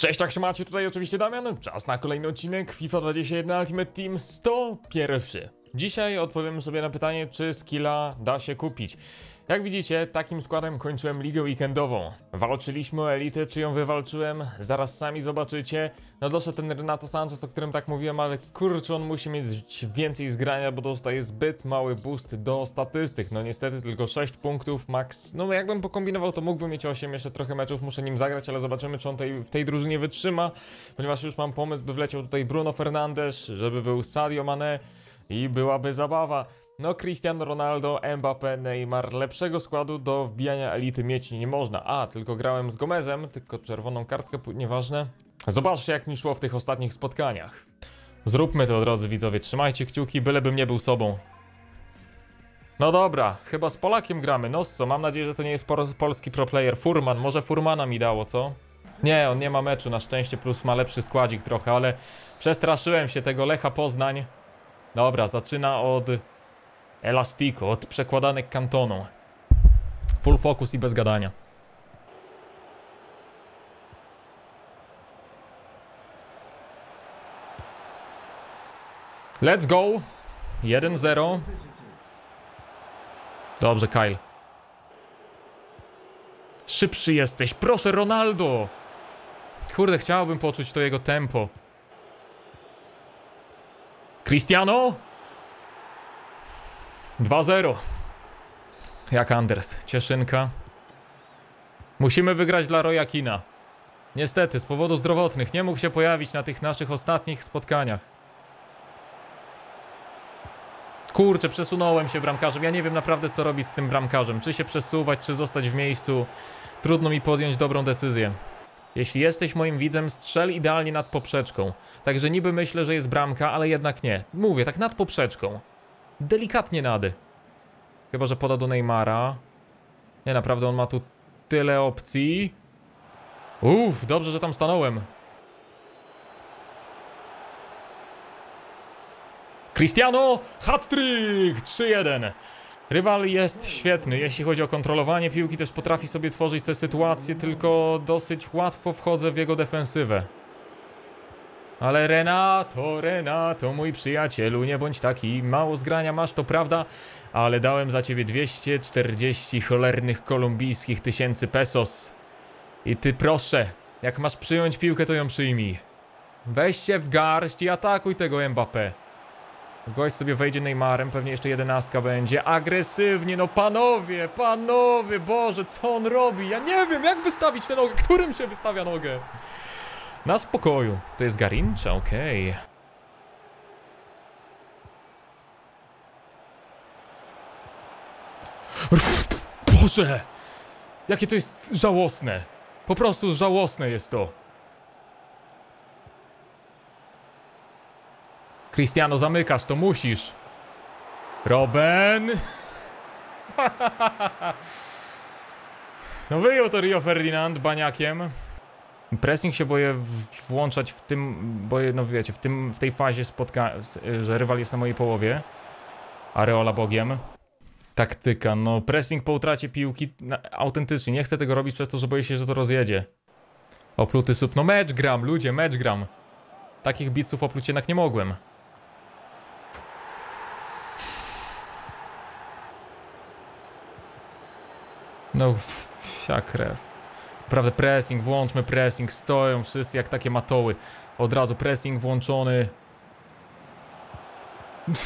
Cześć, tak się macie? Tutaj oczywiście Damian. Czas na kolejny odcinek FIFA 21 Ultimate Team 101. Dzisiaj odpowiemy sobie na pytanie, czy skilla da się kupić. Jak widzicie, takim składem kończyłem ligę weekendową. Walczyliśmy o elitę, czy ją wywalczyłem, zaraz sami zobaczycie. No doszedł ten Renato Sanchez, o którym tak mówiłem, ale kurczę, on musi mieć więcej zgrania, bo dostaje zbyt mały boost do statystyk. No niestety tylko 6 punktów, max. No jakbym pokombinował, to mógłbym mieć 8, jeszcze trochę meczów muszę nim zagrać, ale zobaczymy, czy on tej, w tej drużynie wytrzyma, ponieważ już mam pomysł, by wleciał tutaj Bruno Fernandes, żeby był Sadio Mane i byłaby zabawa. No Cristiano Ronaldo, Mbappe, Neymar, lepszego składu do wbijania elity mieć nie można. A, tylko grałem z Gomezem, tylko czerwoną kartkę, nieważne. Zobaczcie jak mi szło w tych ostatnich spotkaniach. Zróbmy to drodzy widzowie, trzymajcie kciuki, bylebym nie był sobą. No dobra, chyba z Polakiem gramy, no co, mam nadzieję, że to nie jest po polski proplayer. Furman, może Furmana mi dało, co? Nie, on nie ma meczu na szczęście, plus ma lepszy składzik trochę, ale przestraszyłem się tego Lecha Poznań. Dobra, zaczyna od Elastico od przekładanek kantoną. Full focus i bez gadania. Let's go. 1-0. Dobrze, Kyle. Szybszy jesteś. Proszę, Ronaldo. Kurde, chciałbym poczuć to jego tempo. Cristiano. 2-0. Jak Anders. Cieszynka. Musimy wygrać dla Rojakina. Niestety, z powodu zdrowotnych nie mógł się pojawić na tych naszych ostatnich spotkaniach. Kurczę, przesunąłem się bramkarzem. Ja nie wiem naprawdę co robić z tym bramkarzem. Czy się przesuwać, czy zostać w miejscu. Trudno mi podjąć dobrą decyzję. Jeśli jesteś moim widzem, strzel idealnie nad poprzeczką. Także niby myślę, że jest bramka, ale jednak nie. Mówię, tak nad poprzeczką delikatnie nady. Chyba, że poda do Neymara. Nie, naprawdę on ma tu tyle opcji. Uff, dobrze, że tam stanąłem. Cristiano, hat-trick, 3-1. Rywal jest świetny, jeśli chodzi o kontrolowanie piłki, też potrafi sobie tworzyć te sytuacje, tylko dosyć łatwo wchodzę w jego defensywę. Ale Renato, Renato, mój przyjacielu, nie bądź taki, mało zgrania masz, to prawda, ale dałem za ciebie 240 cholernych kolumbijskich tysięcy pesos. I ty proszę, jak masz przyjąć piłkę, to ją przyjmij. Weź się w garść i atakuj tego Mbappé. Gość sobie wejdzie Neymarem, pewnie jeszcze jedenastka będzie. Agresywnie, no panowie, panowie, Boże, co on robi? Ja nie wiem, jak wystawić tę nogę, którym się wystawia nogę? Na spokoju. To jest Garincha, okej. Okay. Boże! Jakie to jest żałosne. Po prostu żałosne jest to. Cristiano, zamykasz, to musisz. Robin. No wyjął to Rio Ferdinand baniakiem. Pressing się boję włączać w tym, bo no wiecie, w, tym, w tej fazie spotka, że rywal jest na mojej połowie. Areola Bogiem. Taktyka, no pressing po utracie piłki, na, autentycznie, nie chcę tego robić przez to, że boję się, że to rozjedzie. Opluty sub, no mecz gram, ludzie, mecz gram. Takich biców opluć jednak nie mogłem. No, wsia krew. Naprawdę pressing, włączmy pressing, stoją wszyscy jak takie matoły. Od razu pressing włączony.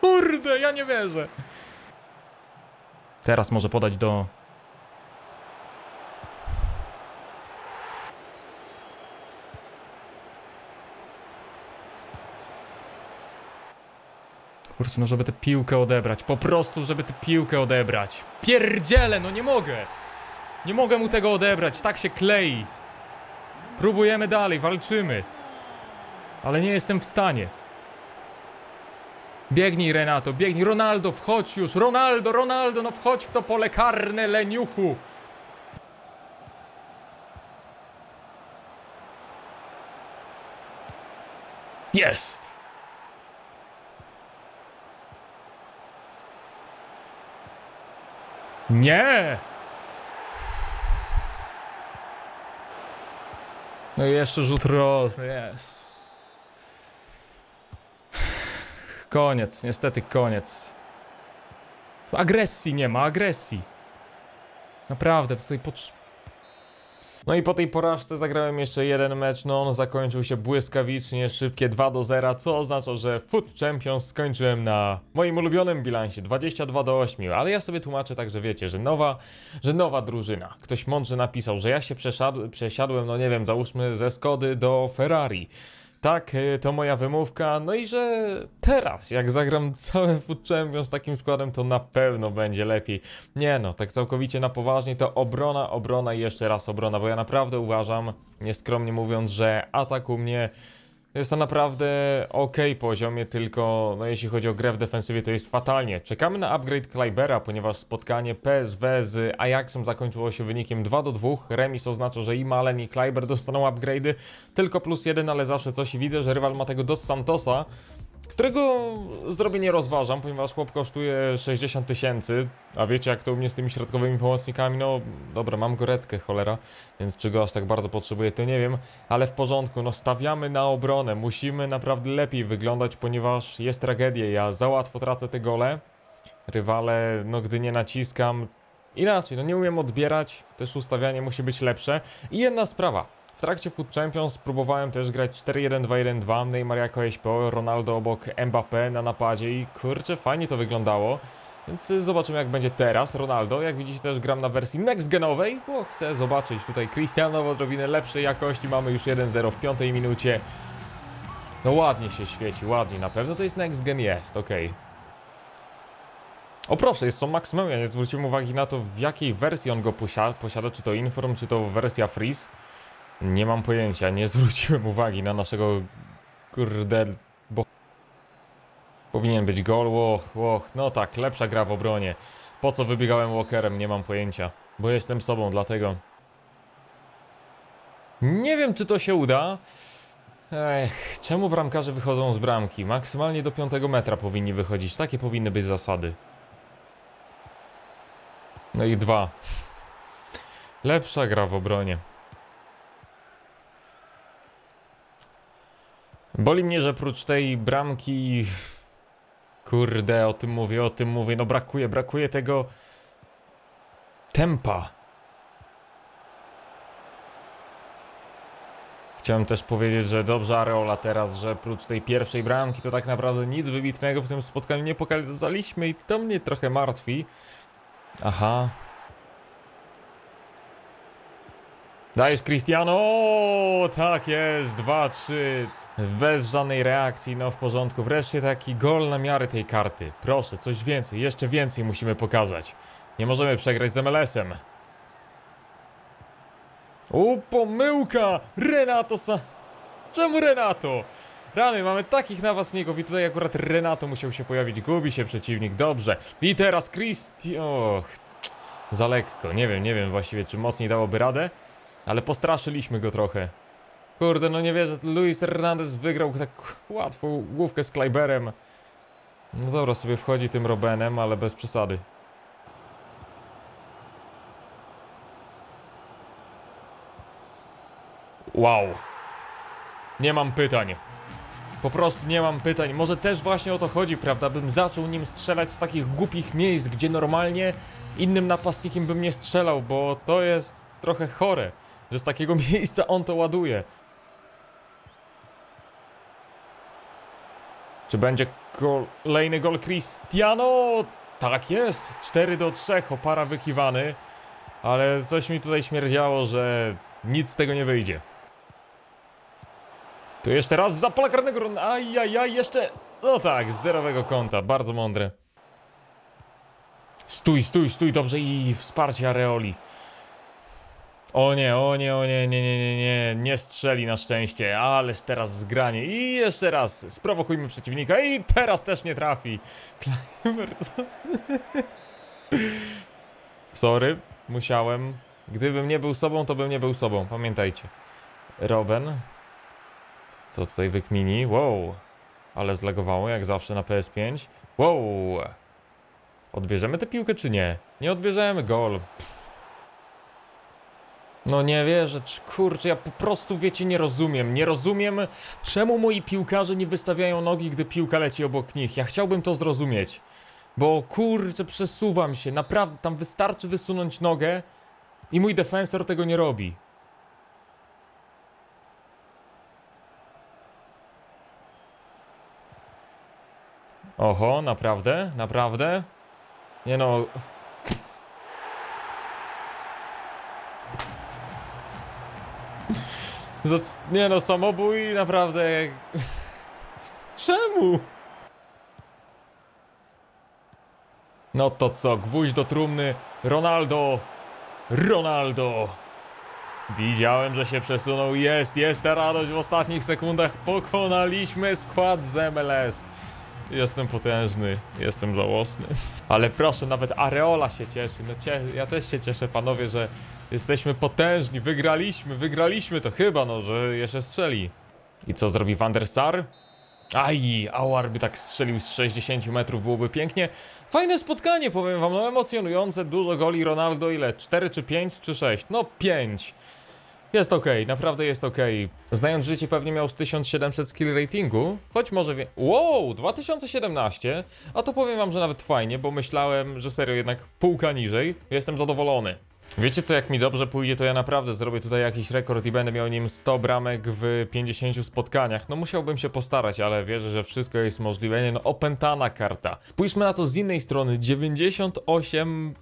Kurde, ja nie wierzę. Teraz może podać do... Kurczę, no żeby tę piłkę odebrać. Po prostu, żeby tę piłkę odebrać. Pierdziele, no nie mogę. Nie mogę mu tego odebrać, tak się klei. Próbujemy dalej, walczymy. Ale nie jestem w stanie. Biegnij Renato, biegnij. Ronaldo, wchodź już. Ronaldo, Ronaldo, no wchodź w to pole karne, leniuchu. Jest! Nie! No i jeszcze rzut rolny, no jest. Koniec, niestety koniec. Agresji nie ma, agresji. Naprawdę, tutaj pod... No i po tej porażce zagrałem jeszcze jeden mecz, no on zakończył się błyskawicznie, szybkie 2 do 0, co oznacza, że Foot Champions skończyłem na moim ulubionym bilansie 22 do 8, ale ja sobie tłumaczę tak, że wiecie, że nowa, że nowa drużyna. Ktoś mądrze napisał, że ja się przesiadłem, no nie wiem, załóżmy ze Skody do Ferrari tak, e, to moja wymówka, no i że teraz, jak zagram całe Food Champions z takim składem, to na pewno będzie lepiej. Nie no, tak całkowicie na poważnie, to obrona, obrona i jeszcze raz obrona, bo ja naprawdę uważam, nieskromnie mówiąc, że atak u mnie jest to naprawdę ok poziomie, tylko no, jeśli chodzi o grę w defensywie to jest fatalnie. Czekamy na upgrade Kleibera, ponieważ spotkanie PSW z Ajaxem zakończyło się wynikiem 2 do 2. Remis oznacza, że i Malen i Kleiber dostaną upgrade'y, tylko plus jeden, ale zawsze coś widzę, że rywal ma tego dos Santosa którego zrobienie rozważam, ponieważ chłop kosztuje 60 tysięcy, a wiecie jak to u mnie z tymi środkowymi pomocnikami, no dobra, mam goreckę, cholera, więc czy go aż tak bardzo potrzebuję, to nie wiem, ale w porządku, no stawiamy na obronę, musimy naprawdę lepiej wyglądać, ponieważ jest tragedia, ja za łatwo tracę te gole, rywale, no gdy nie naciskam, inaczej, no nie umiem odbierać, też ustawianie musi być lepsze i jedna sprawa, w trakcie Food Champions próbowałem też grać 4-1-2-1-2, Neymar jako SPO, Ronaldo obok Mbappé na napadzie i kurczę fajnie to wyglądało. Więc zobaczymy jak będzie teraz Ronaldo. Jak widzicie też gram na wersji next genowej, bo chcę zobaczyć tutaj Cristiano w odrobinę lepszej jakości. Mamy już 1-0 w piątej minucie. No ładnie się świeci, ładnie. Na pewno to jest next gen jest, okej. Okay. O proszę, jest to Max Ja nie zwróciłem uwagi na to w jakiej wersji on go posiada, czy to Inform, czy to wersja Freeze. Nie mam pojęcia, nie zwróciłem uwagi na naszego kurde... Bo... Powinien być gol, łoch, łoch, no tak, lepsza gra w obronie. Po co wybiegałem Walkerem, nie mam pojęcia. Bo jestem sobą, dlatego... Nie wiem, czy to się uda. Ech, czemu bramkarze wychodzą z bramki? Maksymalnie do piątego metra powinni wychodzić. Takie powinny być zasady. No i dwa. Lepsza gra w obronie. Boli mnie, że prócz tej bramki... Kurde, o tym mówię, o tym mówię. No brakuje, brakuje tego... Tempa. Chciałem też powiedzieć, że dobrze Areola teraz, że prócz tej pierwszej bramki to tak naprawdę nic wybitnego w tym spotkaniu nie pokazaliśmy i to mnie trochę martwi. Aha. Dajesz Cristiano! tak jest, 2-3. Bez żadnej reakcji, no w porządku. Wreszcie taki gol na miarę tej karty. Proszę, coś więcej, jeszcze więcej musimy pokazać. Nie możemy przegrać z MLS-em. U, pomyłka! Renato sa... Czemu Renato? Rany, mamy takich nawastników i tutaj akurat Renato musiał się pojawić. Gubi się przeciwnik, dobrze. I teraz Christi... Och, za lekko. Nie wiem, nie wiem właściwie, czy mocniej dałoby radę, ale postraszyliśmy go trochę. Kurde, no nie wierzę, Luis Hernandez wygrał tak łatwo główkę z Kleiberem. No dobra, sobie wchodzi tym Robenem, ale bez przesady. Wow. Nie mam pytań. Po prostu nie mam pytań. Może też właśnie o to chodzi, prawda? Bym zaczął nim strzelać z takich głupich miejsc, gdzie normalnie innym napastnikiem bym nie strzelał, bo to jest trochę chore, że z takiego miejsca on to ładuje. Czy będzie kolejny gol Cristiano? Tak jest, 4 do 3, opara wykiwany. Ale coś mi tutaj śmierdziało, że nic z tego nie wyjdzie. Tu jeszcze raz za pola karnego, ajajaj, jeszcze... No tak, z zerowego kąta, bardzo mądre. Stój, stój, stój, dobrze i wsparcie areoli. O nie, o nie, o nie, nie, nie, nie, nie, nie strzeli na szczęście, ależ teraz zgranie i jeszcze raz sprowokujmy przeciwnika i teraz też nie trafi. Kleiber, co? Sorry, musiałem. Gdybym nie był sobą, to bym nie był sobą, pamiętajcie. Robin. Co tutaj wykmini? Wow. Ale zlegowało, jak zawsze na PS5. Wow. Odbierzemy tę piłkę czy nie? Nie odbierzemy, gol. Pff. No nie wierzę, kurczę, ja po prostu wiecie, nie rozumiem. Nie rozumiem, czemu moi piłkarze nie wystawiają nogi, gdy piłka leci obok nich. Ja chciałbym to zrozumieć. Bo kurczę, przesuwam się, naprawdę, tam wystarczy wysunąć nogę i mój defensor tego nie robi. Oho, naprawdę? Naprawdę? Nie no... No, nie no, samobój naprawdę jak... Czemu? No to co, gwóźdź do trumny Ronaldo Ronaldo Widziałem, że się przesunął Jest, jest ta radość W ostatnich sekundach pokonaliśmy skład z MLS Jestem potężny, jestem żałosny. Ale proszę, nawet Areola się cieszy. No cie ja też się cieszę, panowie, że jesteśmy potężni, wygraliśmy, wygraliśmy to chyba, no, że jeszcze strzeli. I co zrobi Van der Sar? Aj, Awar by tak strzelił z 60 metrów, byłoby pięknie. Fajne spotkanie, powiem wam, no emocjonujące, dużo goli Ronaldo, ile? 4 czy 5 czy 6? No 5. Jest ok, naprawdę jest ok. Znając życie pewnie miał z 1700 skill ratingu, choć może wie... Wow, 2017? A to powiem wam, że nawet fajnie, bo myślałem, że serio jednak półka niżej. Jestem zadowolony. Wiecie co, jak mi dobrze pójdzie, to ja naprawdę zrobię tutaj jakiś rekord i będę miał nim 100 bramek w 50 spotkaniach. No musiałbym się postarać, ale wierzę, że wszystko jest możliwe. Nie no, opętana karta. Spójrzmy na to z innej strony. 98,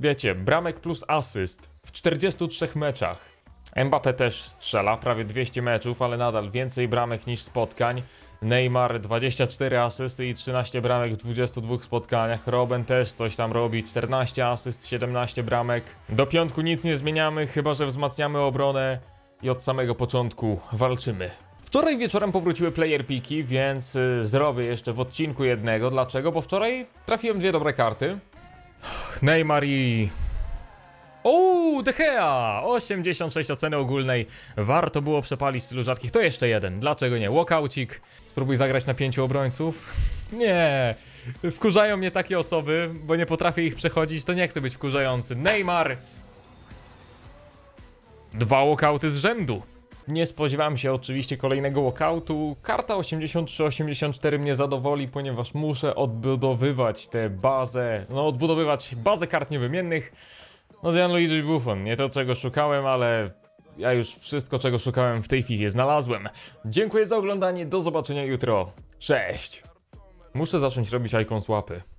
wiecie, bramek plus asyst w 43 meczach. Mbappé też strzela, prawie 200 meczów, ale nadal więcej bramek niż spotkań. Neymar 24 asysty i 13 bramek w 22 spotkaniach. Robben też coś tam robi, 14 asyst, 17 bramek. Do piątku nic nie zmieniamy, chyba że wzmacniamy obronę i od samego początku walczymy. Wczoraj wieczorem powróciły player piki, więc y, zrobię jeszcze w odcinku jednego. Dlaczego? Bo wczoraj trafiłem dwie dobre karty. Neymar i Uuu, Dechea! 86 oceny ogólnej. Warto było przepalić tylu rzadkich. To jeszcze jeden. Dlaczego nie? Walkoutik. Spróbuj zagrać na pięciu obrońców. Nie. Wkurzają mnie takie osoby, bo nie potrafię ich przechodzić. To nie chcę być wkurzający. Neymar! Dwa walkouty z rzędu. Nie spodziewam się oczywiście kolejnego walkoutu. Karta 83-84 mnie zadowoli, ponieważ muszę odbudowywać tę bazę, no odbudowywać bazę kart niewymiennych. No Gianluigi Buffon, nie to czego szukałem, ale ja już wszystko czego szukałem w tej FIFA znalazłem. Dziękuję za oglądanie, do zobaczenia jutro. Cześć! Muszę zacząć robić ikon łapy.